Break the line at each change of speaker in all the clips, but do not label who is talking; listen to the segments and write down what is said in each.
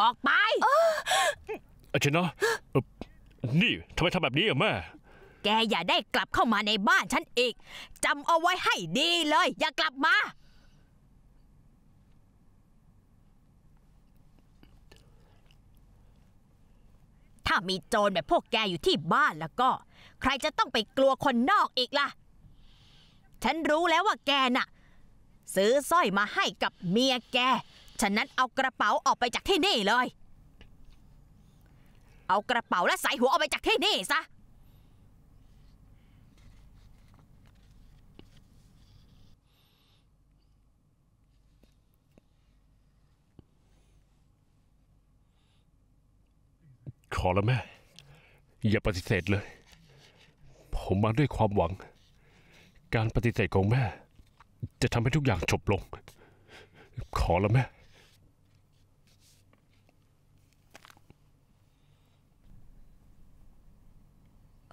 ออกไป
อาชนะเนาะนี่ทำไมทำแบบนี้อะแม่
แกอย่าได้กลับเข้ามาในบ้านฉันอีก จำเอาไว้ให้ดีเลย อย่ากลับมา ถ้ามีโจรแบบพวกแกอยู่ที่บ้านแล้วก็ ใครจะต้องไปกลัวคนนอกอีกล่ะ ฉันรู้แล้วว่าแกน่ะ ซื้อสร้อยมาให้กับเมียแกฉะนั้นเอากระเป๋าออกไปจากที่นี่เลย เอากระเป๋าและสายหัวออกไปจากที่นี่ซะ
ขอแล้วแม่ อย่าปฏิเสธเลย ผมมาด้วยความหวัง การปฏิเสธของแม่จะทำให้ทุกอย่างจบลง ขอแล้วแม่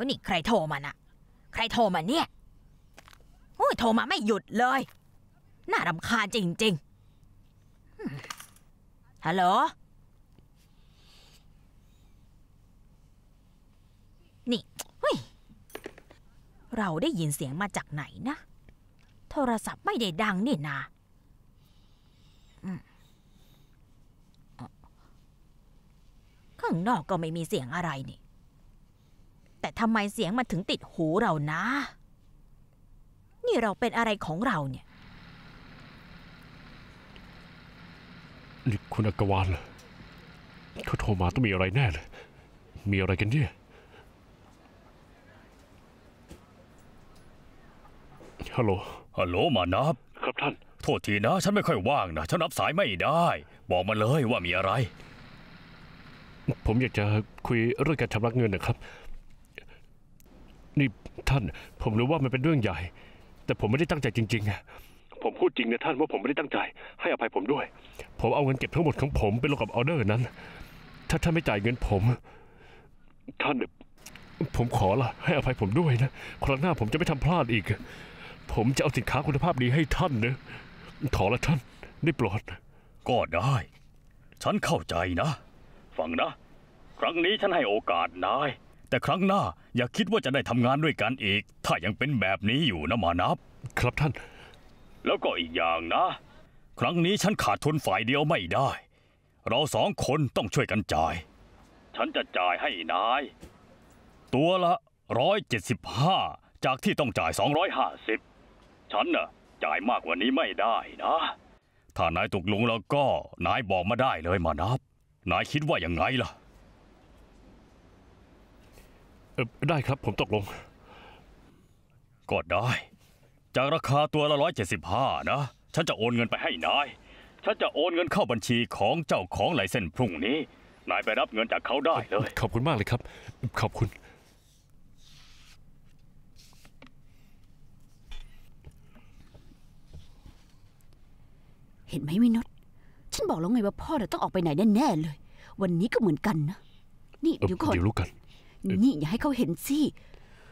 ็นี่ใครโทรมานะ่ะ ใครโทรมาเนี่ยโอ้ยโทรมาไม่หยุดเลย น่ารำคาญจริงๆ ฮัลโหล นี่เฮ้ย เราได้ยินเสียงมาจากไหนนะ โทรศัพท์ไม่ได้ดังนี่นาข้างนอกก็ไม่มีเสียงอะไรนี่แต่ทำไมเสียงมันถึงติดหูเรานะ นี่เราเป็นอะไรของเราเนี่ย
นี่คุณอกวานเเขาโทรมาต้องมีอะไรแน่เลยมีอะไรกันเนี่ยฮัลโหลฮัลโหลมานับครับท่าน โทษทีน
ะ ฉันไม่ค่อยว่างนะฉันรับสายไม่ได้ บอกมาเลยว่ามีอะไร
ผมอยากจะคุยเรื่องการชำระเงินนะครับท่านผมรู้ว่ามันเป็นเรื่องใหญ่ แต่ผมไม่ได้ตั้งใจจริงๆอะผมพูดจริงนะท่านว่าผมไม่ได้ตั้งใจให้อภัยผมด้วย ผมเอาเงินเก็บทั้งหมดของผมไปลงกับออเดอร์นั้น ถ้าท่านไม่จ่ายเงินผมท่าน ผมขอละให้อภัยผมด้วยนะครั้งหน้าผมจะไม่ทำพลาดอีก ผมจะเอาสินค้าคุณภาพดีให้ท่านนะขอละท่านได้โปรดก็ได้ ฉันเข้าใจนะฟังนะ
ครั้งนี้ฉันให้โอกาสนายแต่ครั้งหน้าอย่าคิดว่าจะได้ทำงานด้วยกันอีก ถ้ายังเป็นแบบนี้อยู่นะมานับ ครับท่าน แล้วก็อีกอย่างนะ ครั้งนี้ฉันขาดทุนฝ่ายเดียวไม่ได้ เราสองคนต้องช่วยกันจ่าย ฉันจะจ่ายให้นาย ตัวละร้อยเจ็ดสิบห้าจากที่ต้องจ่ายสองร้อยห้าสิบฉันน่ะจ่ายมากกว่านี้ไม่ได้นะ ถ้านายตกลงแล้วก็นายบอกมาได้เลยมานับนายคิดว่าอย่างไงล่ะ
ออได้ครับผมตกลง
ก็ได้ จากราคาตัวละร้อยเจ็ดสิบห้านะ ฉันจะโอนเงินไปให้นายฉันจะโอนเงินเข้าบัญชีของเจ้าของไลเส้นพรุ่งนี้นายไปรับเงินจากเขาได้เลย
ขอบคุณมากเลยครับขอบคุณ
เห็นไหมวินทฉันบอกแล้วไงว่าพ่อเยวต้องออกไปไหนแน่ๆเลย วันนี้ก็เหมือนกันนะนี่เดี๋ยวก่อนเดี๋ยวรู้กันนี่อย่าให้เขาเห็นสิ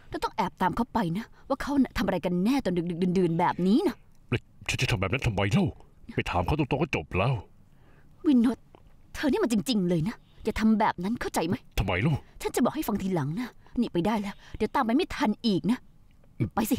เราต้องแอบตามเขาไปนะว่าเขาทำอะไรกันแน่ตอนดึกดึกดื่นๆแบบนี้นะ
ฉันจะทำแบบนั้นทำไมเล่าไปถามเขาตรงๆก็จบแล้ว
วินนทเธอนี่มันจริงๆเลยนะ อย่าทำแบบนั้นเข้าใจไหม ทำไมลูกฉันจะบอกให้ฟังทีหลังนะนี่ไปได้แล้ว เดี๋ยวตามไปไม่ทันอีกนะ
ไปสิ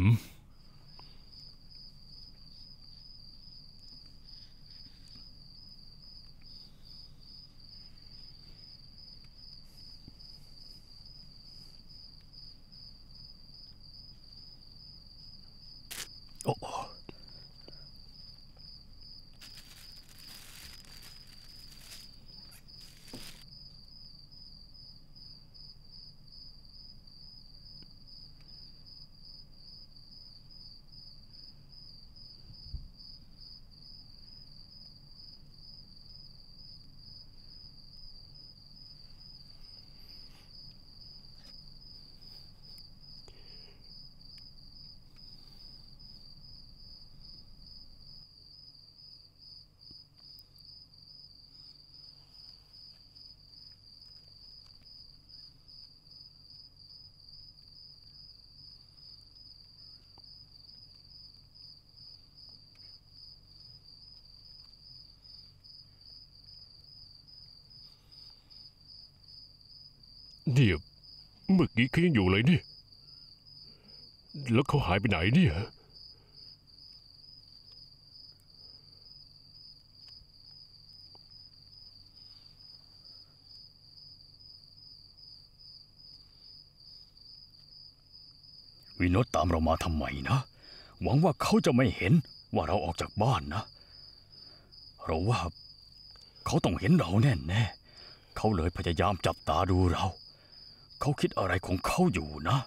เดี่ยเมื่อกี้เขายังอยู่เลยนี่ แล้วเขาหายไปไหนเนี่ยว
ินโนตตามเรามาทำไมนะ หวังว่าเขาจะไม่เห็นว่าเราออกจากบ้านนะ เราว่าเขาต้องเห็นเราแน่แน่เขาเลยพยายามจับตาดูเราเขาคิดอะไรของเขาอยู่นะ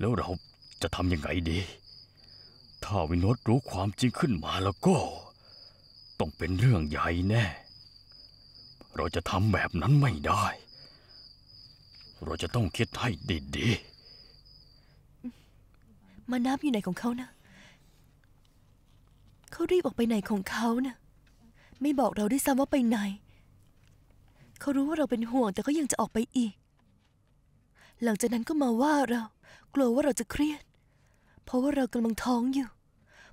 แล้วเราจะทำยังไงดี ถ้าวินโนตรู้ความจริงขึ้นมาแล้วก็ ต้องเป็นเรื่องใหญ่แน่ เราจะทำแบบนั้นไม่ได้ เราจะต้องคิดให้ดี
ๆมานับอยู่ไหนของเขานะ เขารีบออกไปไหนของเขานะ ไม่บอกเราด้วยซ้ำว่าไปไหน เขารู้ว่าเราเป็นห่วง แต่ก็ยังจะออกไปอีกหลังจากนั้นก็มาว่าเรา กลัวว่าเราจะเครียด เพราะว่าเรากำลังท้องอยู่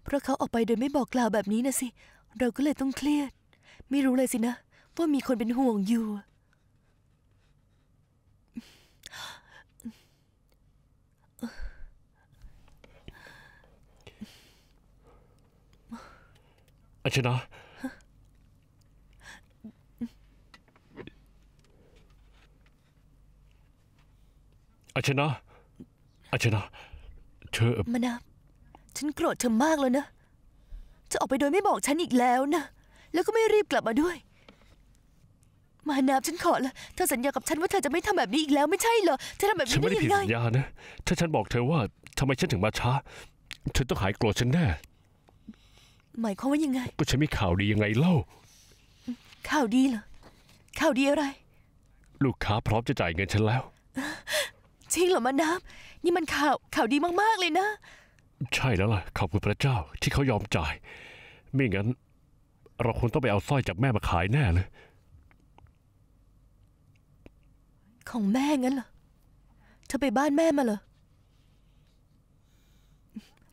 เพราะเขาออกไปโดยไม่บอกกล่าวแบบนี้นะสิ เราก็เลยต้องเครียด ไม่รู้เลยสินะว่ามีคนเป็นห่วงอยู่
อญชนะอาชนะอาชนะ เธอ
มานะฉันโกรธเธอมากแล้วนะจะออกไปโดยไม่บอกฉันอีกแล้วนะ แล้วก็ไม่รีบกลับมาด้วย มานาบฉันขอละเธอสัญญากับฉันว่าเธอจะไม่ทำแบบนี้อีกแล้วไม่ใช่เหรอ เธอทำแบบนี้ได้ยังไงฉันไม่ได้ผิดสัญ
ญานะถ้าฉันบอกเธอว่า ทำไมฉันถึงมาช้าเธอต้องหายโกรธฉันแน่ หมายความว่ายังไงก็ฉันมีข่าวดียังไงเล่า
ข่าวดีเหรอ ข่าวดีอะไร
ลูกค้าพร้อมจะจ่ายเงินฉันแล้ว
จริงเหรอมานับนี่มันข่าวข่าวดีมากๆเลยนะ
ใช่แล้วล่ะขอบคุณพระเจ้าที่เขายอมจ่าย ไม่งั้น เราคงต้องไปเอาสร้อยจากแม่มาขายแน่เลย
ของแม่งั้นเหรอเธอไปบ้านแม่มาเหรอ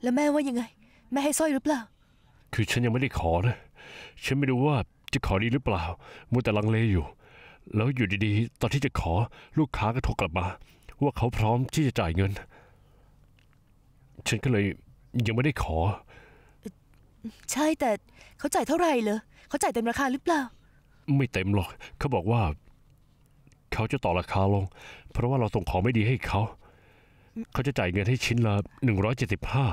แล้วแม่ว่ายังไง แม่ให้สร้อยหรือเปล่า
คือฉันยังไม่ได้ขอนะฉันไม่รู้ว่าจะขอดีหรือเปล่ามัวแต่ลังเลอยู่ แล้วอยู่ดีๆ ตอนที่จะขอลูกค้าก็โทรกลับมาว่าเขาพร้อมที่จะจ่ายเงิน ฉันก็เลย ยังไม่ได้ขอ
ใช่แต่เขาจ่ายเท่าไหร่เหรอเขาจ่ายเต็มราคาหรือเปล่า
ไม่เต็มหรอก เขาบอกว่า เขาจะต่อราคาลง เพราะว่าเราส่งของไม่ดีให้เขา เขาจะจ่ายเงินให้ชิ้นละหนึ่งร้อยเจ็ดสิบห้า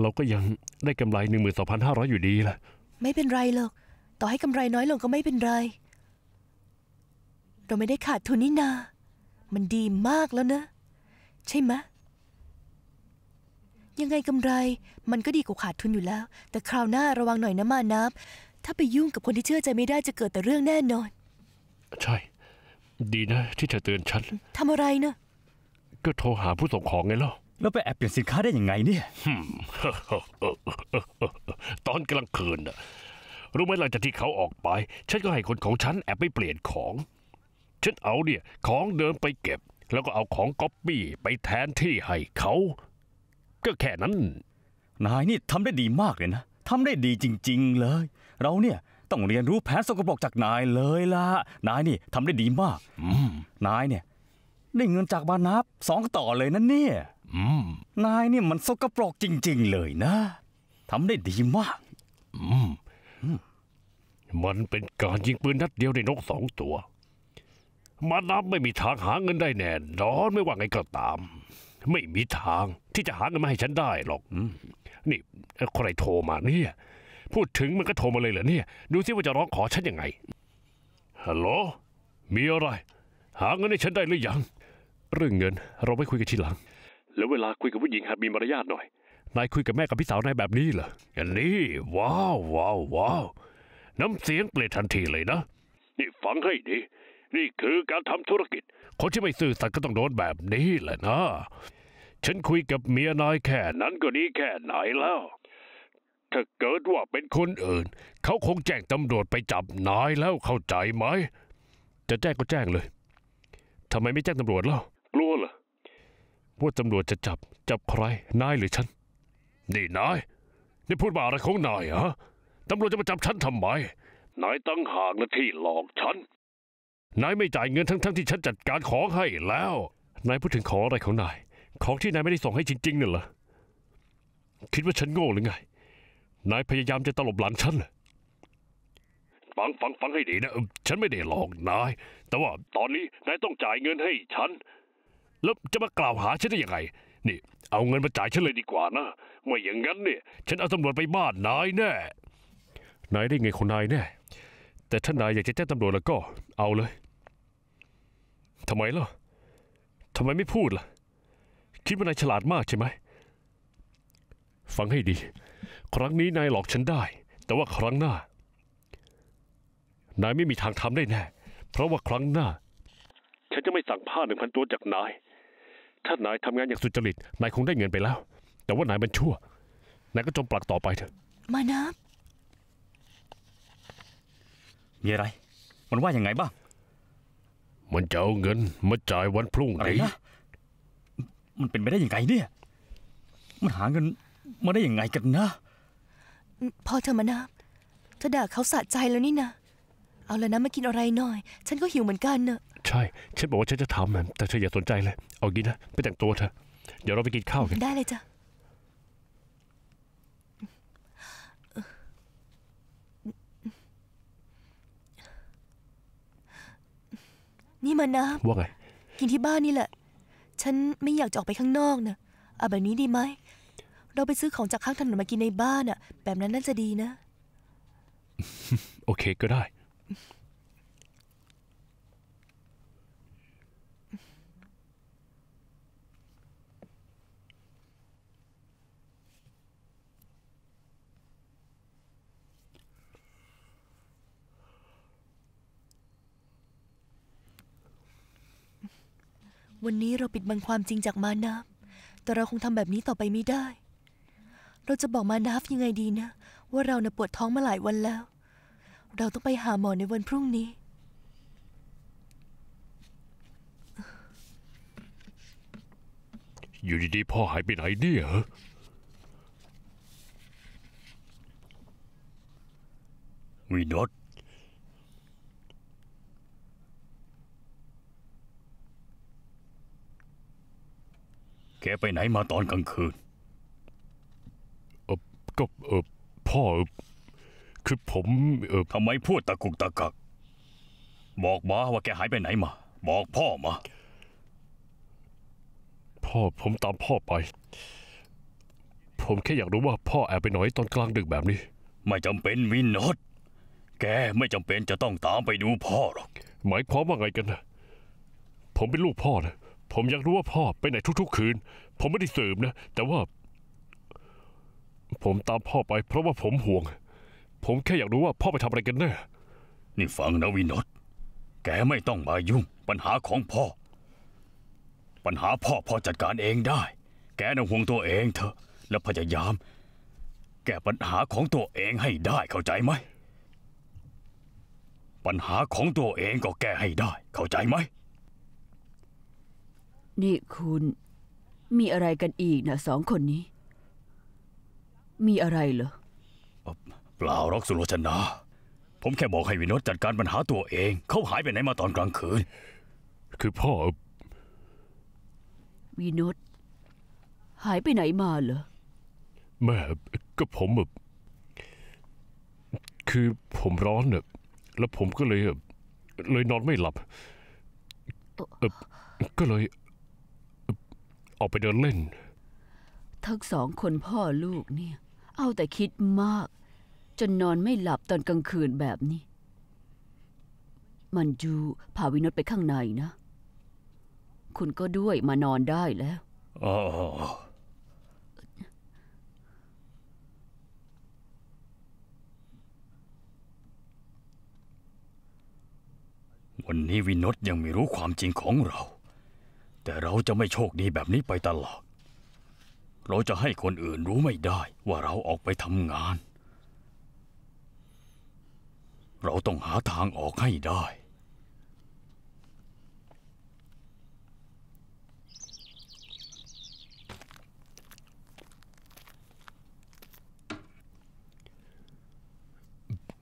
เราก็ยังได้กำไรหนึ่งหมื่นสองพันห้าร้อยอยู่ดีแหละ
ไม่เป็นไรหรอกต่อให้กำไรน้อยลงก็ไม่เป็นไร เราไม่ได้ขาดทุนนี่นามันดีมากแล้วนะ ใช่ไหมยังไงกำไรมันก็ดีกว่าขาดทุนอยู่แล้ว แต่คราวหน้าระวังหน่อยนะมาน้ำถ้าไปยุ่งกับคนที่เชื่อใจไม่ได้จะเกิดแต่เรื่องแน่นอน
ใช่ ดีนะที่เธอเตือนฉันทำอะไรนะก็โทรหาผู้ส่งของไงล่ะแล้วไปแอบเปลี่ยนสินค้าได้ยังไงเนี่ยตอนกำลังคืนนะรู้ไหมหลังจากที่เขาออกไปฉันก็ให้คนของฉันแอบไปเปลี่ยนของฉันเอาเนี่ยของเดิมไปเก็บ แล้วก็เอาของก๊อปปี้ ไปแทนที่ให้เขา ก็แค่นั้น
นายนี่ทำได้ดีมากเลยนะทำได้ดีจริง ๆเลย เราเนี่ยต้องเรียนรู้แผนสกปรกจากนายเลยล่ะนายนี่ทำได้ดีมากนายเนี่ยได้เงินจากบานับ สองต่อเลยนะ เนี่ยนายนี่มันสกปรกจริง ๆเลยนะทำได้ดีมาก
มันเป็นการยิงปืนนัดเดียวในนกสองตัวมานับไม่มีทางหาเงินได้แน่นอนไม่ว่าไงก็ตาม ไม่มีทางที่จะหาเงินมาให้ฉันได้หรอกนี่ใครโทรมาเนี่ยพูดถึงมันก็โทรมาเลยเหรอเนี่ย ดูสิว่าจะร้องขอฉันยังไงฮัลโหลมีอะไร หาเงินให้ฉันได้หรือยังเรื่องเงินเราไม่คุยกันทีหลังแล้วเวลาคุยกับผู้หญิงหัดมีมารยาทหน่อยนายคุยกับแม่กับพี่สาวนายแบบนี้เหรออย่างนี้ว้าวว้าวว้าวน้ำเสียงเปลี่ยนทันทีเลยนะนี่ฟังให้ดีนี่คือการทำธุรกิจ คนที่ไม่ซื่อสัตย์ก็ต้องโดนแบบนี้แหละนะ ฉันคุยกับเมียนายแค่นั้นก็ดีแค่ไหนแล้ว ถ้าเกิดว่าเป็นคนอื่น เขาคงแจ้งตำรวจไปจับนายแล้วเข้าใจไหม จะแจ้งก็แจ้งเลย ทำไมไม่แจ้งตำรวจเล่ากลัวเหรอว่าตำรวจจะจับจับใคร นายหรือฉัน นี่นาย นี่พูดบ้าอะไรของนายฮะตำรวจจะมาจับฉันทำไม นายตั้งหากนะที่หลอกฉันนายไม่จ่ายเงินทั้งๆทที่ฉันจัดการของให้แล้ว นายพูดถึงของอะไรของนาย ของที่นายไม่ได้ส่งให้จริงๆน่ะเหรอ คิดว่าฉันโง่หรือไง นายพยายามจะตลบหลังฉันฟังฟังฟังให้ดีนะ ฉันไม่ได้หลอกนาย แต่ว่าตอนนี้นายต้องจ่ายเงินให้ ฉัน แล้วจะมากล่าวหาฉันได้ยังไง นี่ เอาเงินมาจ่ายฉันเลยดีกว่านะ ไม่อย่างนั้นเนี่ย ฉันเอาตำรวจไปบ้านนายแน่ นายได้ไงของนายแน่ แต่ถ้านายอยากจะแจ้งตำรวจแล้วก็เอาเลยทำไมล่ะทำไมไม่พูดล่ะคิดว่านายฉลาดมากใช่ไหมฟังให้ดี ครั้งนี้นายหลอกฉันได้ แต่ว่าครั้งหน้านายไม่มีทางทำได้แน่เพราะว่าครั้งหน้า ฉันจะไม่สั่งผ้าหนึ่งพันตัวจากนายถ้านายทำงานอย่างสุจริต นายคงได้เงินไปแล้ว แต่ว่านายมันชั่วนายก็จมปลักต่อไปเถอะ มานับมีอะไร มันว่าอย่างไงบ้างมั
นจะเอาเงินมาจ่ายวันพรุ่งนี้นะมันเป็นไปได้อย่างไงเนี่ย มันหาเงินมาได้อย่างไงกันนะ
พอเธอมานะเธอด่าเขาสะใจแล้วนี่นะ เอาละนะมากินอะไรหน่อย ฉันก็หิวเหมือนกันเนอะ
ใช่ ฉันบอกว่าฉันจะทำแต่เธออย่าสนใจเลย เอางี้นะไปแต่งตัวเธอเดี๋ยวเราไปกินข้าวกัน ได้เล
ยจ้ะนี่มาน้ำว่าไง กินที่บ้านนี่แหละ ฉันไม่อยากจะออกไปข้างนอกนะเอาแบบนี้ดีไหม เราไปซื้อของจากข้างถนนมากินในบ้านอะแบบนั้นน่าจะดีนะ โอเคก็ได้วันนี้เราปิดบังความจริงจากมานาฟ แต่เราคงทำแบบนี้ต่อไปไม่ได้ เราจะบอกมานาฟยังไงดีนะ ว่าเราน่ยปวดท้องมาหลายวันแล้ว เราต้องไปหาหมอในวันพรุ่งนี้
อยู่ดีๆ พ่อหายไปไหนเนี่ยฮะ
ีนอตไปไหนมาตอนกลางคืน
เออก็เออพ่อเออคือ
ผม เออทำไมพูดตะกุกตะกัก บอกมาว่าแกหายไปไหนมา บอกพ่อมา
พ่อ ผมตามพ่อไป ผมแค่อยากรู้ว่า พ่อแอบไปไหนตอนกลางดึกแบบนี้ ไม่จำเป็นวินนอดแกไ
ม่จำเป็นจะต้องตามไปดูพ่อหรอก
หมายความว่าไง กันนะผมเป็นลูกพ่อนะผมอยากรู้ว่าพ่อไปไหนทุก ๆ คืน ผมไม่ได้สืบนะแต่ว่า ผมตามพ่อไป เพราะว่าผมห่วง ผมแค่อยากรู้ว่าพ่อไปทำอะไรกันแน่นี่ฟังนะวินอตแกไม่ต้องมายุ่ง ปัญ
หาของพ่อ ปัญหาพ่อ พ่อจัดการเองได้แกนงห่วงตัวเองเถอะ แล้วพยายาม แก้ปัญหาของตัวเองให้ได้เข้าใจไหม ปัญหาของตัวเองก็แก้ให้ได้ เข้าใจไหม
นี่คุณมีอะไรกันอีกนะสองคนนี้ มีอะไรเหรอ
เปล่ารักสุโรชนาผมแค่บอกให้วินทนจัดการปัญหาตัวเอง เขาหายไปไหนมาตอนกลางคืน
คือพ่อ
วินทนหายไปไหนมาเหรอ
แม่ก็ผมแบบคือผมร้อนเนอะแล้วผมก็เลยเลยนอนไม่หลับก็เลยออกไปเดินเล่น
ทั้งสองคนพ่อลูกเนี่ย เอาแต่คิดมาก จนนอนไม่หลับตอนกลางคืนแบบนี้ มันจูพาวินตไปข้างในนะ คุณก็ด้วยมานอนได้แล้ว
อ
วันนี้วินตยังไม่รู้ความจริงของเราแต่เราจะไม่โชคดีแบบนี้ไปตลอด เราจะให้คนอื่นรู้ไม่ได้ว่าเราออกไปทำงาน เราต้องหาทางออกให้ได้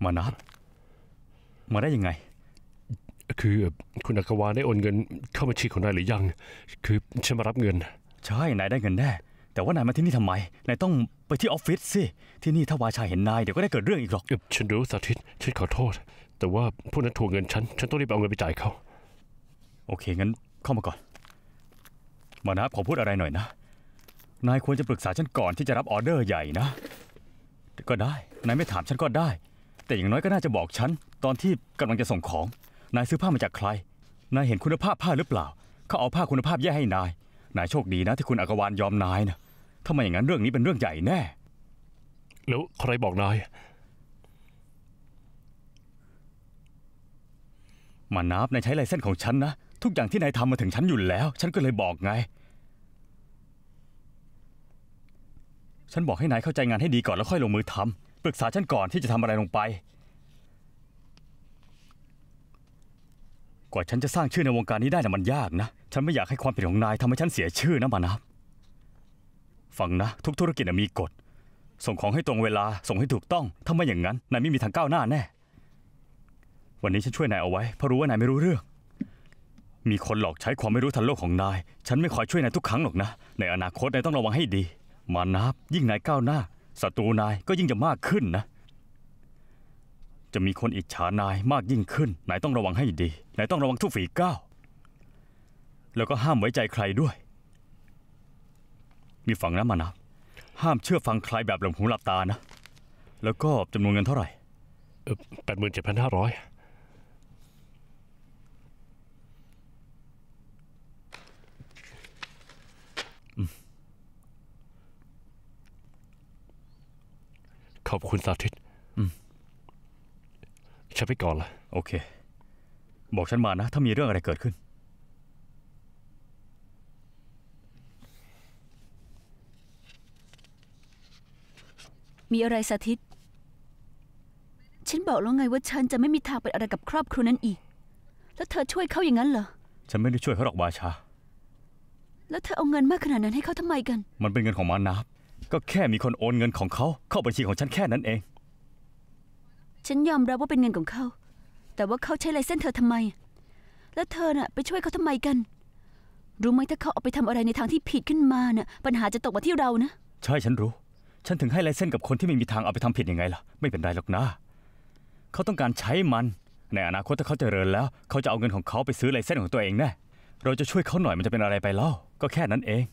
มานัดมาได้ยังไงคือคุณอัาวาได้โอนเงินเข้าบัญชีของนายหรือยัง คือฉันมารับเงิน ใช่นายได้เงินแน่แต่ว่านายมาที่นี่ทำไม นายต้องไปที่ออฟฟิศสิ ที่นี่ถ้าวาชาเห็นนายเดี๋ยวก็ได้เกิดเรื่องอีกหรอก ฉันรู้สาธิตฉันขอโทษ แต่ว่าพวกนั้นทวงเงินฉัน ฉันต้องรีบเอาเงินไปจ่ายเขา โอเคงั้นเข้ามาก่อน มานะขอพูดอะไรหน่อยนะ นายควรจะปรึกษาฉันก่อนที่จะรับออเดอร์ใหญ่นะ ก็ได้ นายไม่ถามฉันก็ได้ แต่อย่างน้อยก็น่าจะบอกฉันตอนที่กำลังจะส่งของนายซื้อผ้ามาจากใคร นายเห็นคุณภาพผ้าหรือเปล่า เขาเอาผ้าคุณภาพแย่ให้นาย นายโชคดีนะ ที่คุณอักวานยอมนายนะถ้าไม่อย่างนั้นเรื่องนี้เป็นเรื่องใหญ่แน่ แล้วใครบอกนาย มานับนายใช้ลายเส้นของฉันนะ ทุกอย่างที่นายทำมาถึงฉันอยู่แล้ว ฉันก็เลยบอกไง ฉันบอกให้นายเข้าใจงานให้ดีก่อนแล้วค่อยลงมือทำปรึกษาฉันก่อนที่จะทำอะไรลงไปกว่าฉันจะสร้างชื่อในวงการนี้ได้นะ่ะมันยากนะ ฉันไม่อยากให้ความผิดของนายทำให้ฉันเสียชื่อนะมานะฟังนะ ทุกธุรกิจมีกฎ ส่งของให้ตรงเวลาส่งให้ถูกต้องถ้าไม่อย่างนั้น นายไม่มีทางก้าวหน้า แน่ วันนี้ฉันช่วยนายเอาไว้เพราะรู้ว่า นายไม่รู้เรื่อง มีคนหลอกใช้ความไม่รู้ทันโลกของนาย ฉันไม่คอยช่วยนายทุกครั้งหรอกนะ ในอนาคตนายต้องระวังให้ดีมานับ ยิ่งนายก้าวหน้าศัตรูนายก็ยิ่งจะมากขึ้นนะจะมีคนอิจฉานายมากยิ่งขึ้น นายต้องระวังให้ดี นายต้องระวังทุกฝีก้าว แล้วก็ห้ามไว้ใจใครด้วย มีฝังนะมานะห้ามเชื่อฟังใครแบบหลงหูหลับตานะ แล้วก็จำนวนเงินเท่าไหร่
แปดหมื่นเจ็ดพันห้าร้อยขอบคุณสาธิต อืม
ฉันไปก่อนละโอเค บอกฉันมานะถ้ามีเรื่องอะไรเกิดขึ้น
มีอะไรสาธิตฉันบอกแล้วไงว่าฉันจะไม่มีทางไปอะไรกับครอบครัวนั้นอีก แล้วเธอช่วยเขาอย่างนั้นเหรอ
ฉันไม่ได้ช่วยเขาหรอกบาชา
แล้วเธอเอาเงินมากขนาดนั้นให้เขาทำไมกัน
มันเป็นเงินของมานับก็แค่มีคนโอนเงินของเขาเข้าบัญชีของฉันแค่นั้นเอง
ฉันยอมรับว่าเป็นเงินของเขา แต่ว่าเขาใช้ลายเส้นเธอทำไม แล้วเธอน่ะไปช่วยเขาทำไมกัน รู้ไหมถ้าเขาเอาไปทำอะไรในทางที่ผิดขึ้นมาน่ะปัญหาจะตกมาที่เรา
นะใช่ฉันรู้ ฉันถึงให้ลายเส้นกับคนที่ไม่มีทางเอาไปทำผิดยังไงล่ะไม่เป็นไรหรอกนะ เขาต้องการใช้มัน ในอนาคตถ้าเขาจเจริญแล้ว เขาจะเอาเงินของเขาไปซื้อลายเส้นของตัวเองแน่เราจะช่วยเขาหน่อยมันจะเป็นอะไรไปเล่าก็แค่นั้นเอง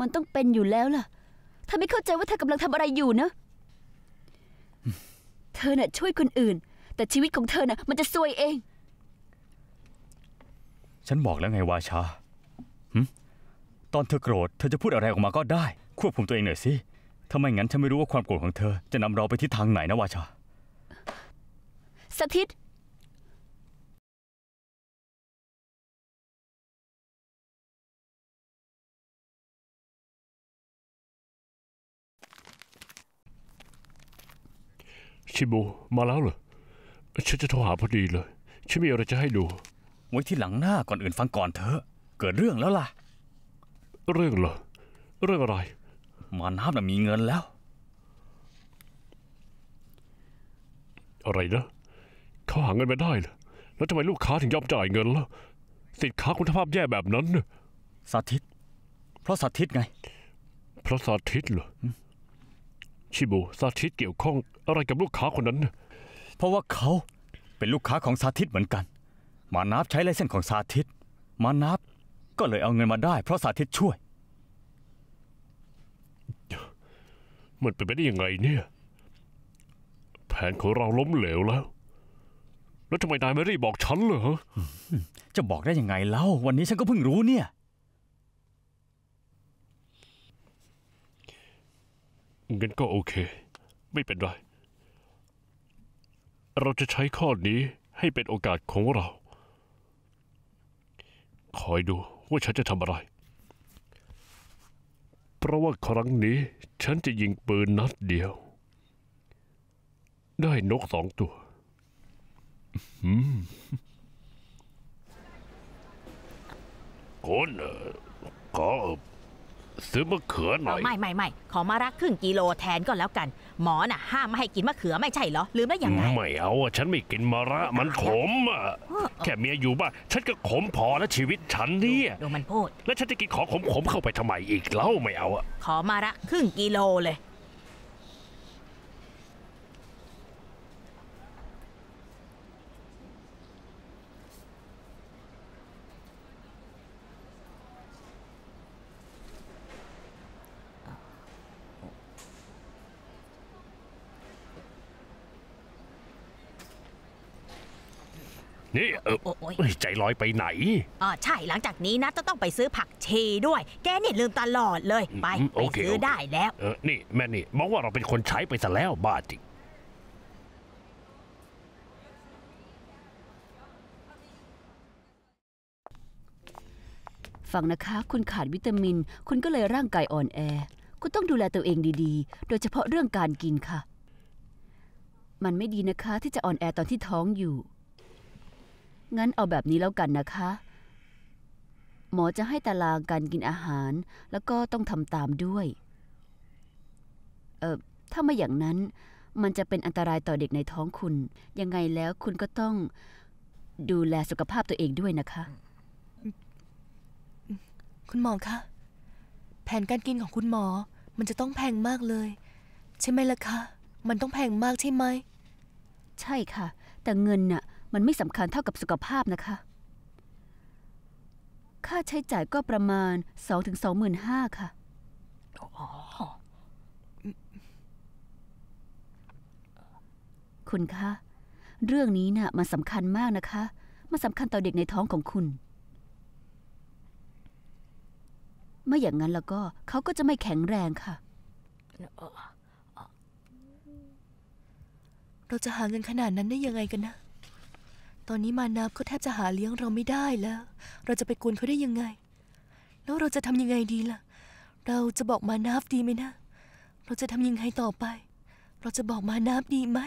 มันต้องเป็นอยู่แล้วล่ะเธอไม่เข้าใจว่าเธอกำลังทำอะไรอยู่นะเธอน่ะช่วยคนอื่น แต่ชีวิตของเธอน่ะ มันจะซวยเอง
ฉันบอกแล้วไงวาชาตอนเธอโกรธ เธอจะพูดอะไรออกมาก็ได้ ควบคุมตัวเองหน่อยสิถ้าไม่งั้นฉันไม่รู้ว่าความโกรธของเธอจะนำเราไปทิศทางไหนนะวาชา สถิต
ชิบูมาแล้วเหรอฉันจะโทรหาพอดีเลยฉันมีอะไรจะให้ดู ไว้ที่หลังหน้าก่อนอื่นฟังก่อนเถอะ เกิดเรื่องแล้วล่ะ เรื่องเหรอ เรื่องอะไร มาน้ำน่ะมีเงินแล้ว อะไรนะเขาหาเงินมาได้เหรอแล้วทำไมลูกค้าถึงยอมจ่ายเงินล่ะสินค้าคุณภาพแย่แบบนั้นน่ะสาธิต เพราะสาธิตไง เพราะสาธิตเหรอชิบูซาทิตเกี่ยวข้อง อะไรกับลูกค้าคนนั้น
เพราะว่าเขาเป็นลูกค้าของซาธิตเหมือนกัน มานับใช้ลายเส้นของซาธิต มานับก็เลยเอาเงินมาได้ เพราะสาธิตช่วย
มันเป็นไปได้ยังไงเนี่ย แผนของเราล้มเหลวแล้ว แล้วทำไมนายไม่รีบบอกฉันเหรอจะบอกได้ยังไงเล่า
วันนี้ฉันก็เพิ่งรู้เนี่ย
งั้นก็โอเค ไม่เป็นไร เราจะใช้ข้อนี้ให้เป็นโอกาสของเรา คอยดูว่าฉันจะทำอะไร เพราะว่าครั้งนี้ฉันจะยิงปืนนัดเดียว ได้นกสองตัวคนขอซื้อมะเขือหน่อย ไม่ไ
ม่ไม่ขอมารักครึ่งกิโลแทนก็แล้วกัน หมอน่ะห้ามไม่ให้กินมะเขือไม่ใช่เหรอหรือไม่อย่างไรไม่
เอาอะฉันไม่กินมะระมันขมอ่ะแค่เมียอยู่บ้านฉันก็ขมพอแล้วชีวิตฉันเนี่ยดูมันพูด แล้วฉันจะกินขอมขมเข้าไปทำไมอีกเล่าไม่เอาอ่ะ ขอมาระครึ่งกิโลเลยนี่เออใจลอยไปไหน
อ๋อใช่หลังจากนี้นะจะต้องไปซื้อผักชีด้วย แกเนี่ยลืมตลอดเลยไปไปซื้อได้แล้ว
เออนี่แม่นี่มองว่าเราเป็นคนใช้ไปซะแล้วบ้าจริง
ฟังนะคะ คุณขาดวิตามินคุณก็เลยร่างกายอ่อนแอ คุณต้องดูแลตัวเองดีๆ โดยเฉพาะเรื่องการกินค่ะ มันไม่ดีนะคะ ที่จะอ่อนแอตอนที่ท้องอยู่งั้น เอาแบบนี้แล้วกันนะคะ หมอจะให้ตารางการกินอาหาร แล้วก็ต้องทำตามด้วย เออถ้าไม่อย่างนั้น มันจะเป็นอันตรายต่อเด็กในท้องคุณ ยังไงแล้วคุณก็ต้องดูแลสุขภาพตัวเองด้วยนะคะ คุณหมอคะแผนการกินของคุณหมอ มันจะต้องแพงมากเลย ใช่ไหมล่ะคะ มันต้องแพงมากใช่ไหม ใช่ค่ะ แต่เงินน่ะมันไม่สำคัญเท่ากับสุขภาพนะคะ ค่าใช้จ่ายก็ประมาณ 2 2 5ห้าค่ะ คุณคะ เรื่องนี้นะ่ะมันสำคัญมากนะคะ มันสำคัญต่อเด็กในท้องของคุณ ไม่อย่างนั้นแล้วก็เขาก็จะไม่แข็งแรงค่ะ เราจะหาเงินขนาด
นั้นได้ยังไงกันนะตอนนี้มานับเขาแทบจะหาเลี้ยงเราไม่ได้แล้ว เราจะไปกวนเขาได้ยังไง แล้วเราจะทำยังไงดีล่ะ เราจะบอกมานับดีไหมนะ
เราจะทำยังไงต่อไป เราจะบอกมานับดีไหม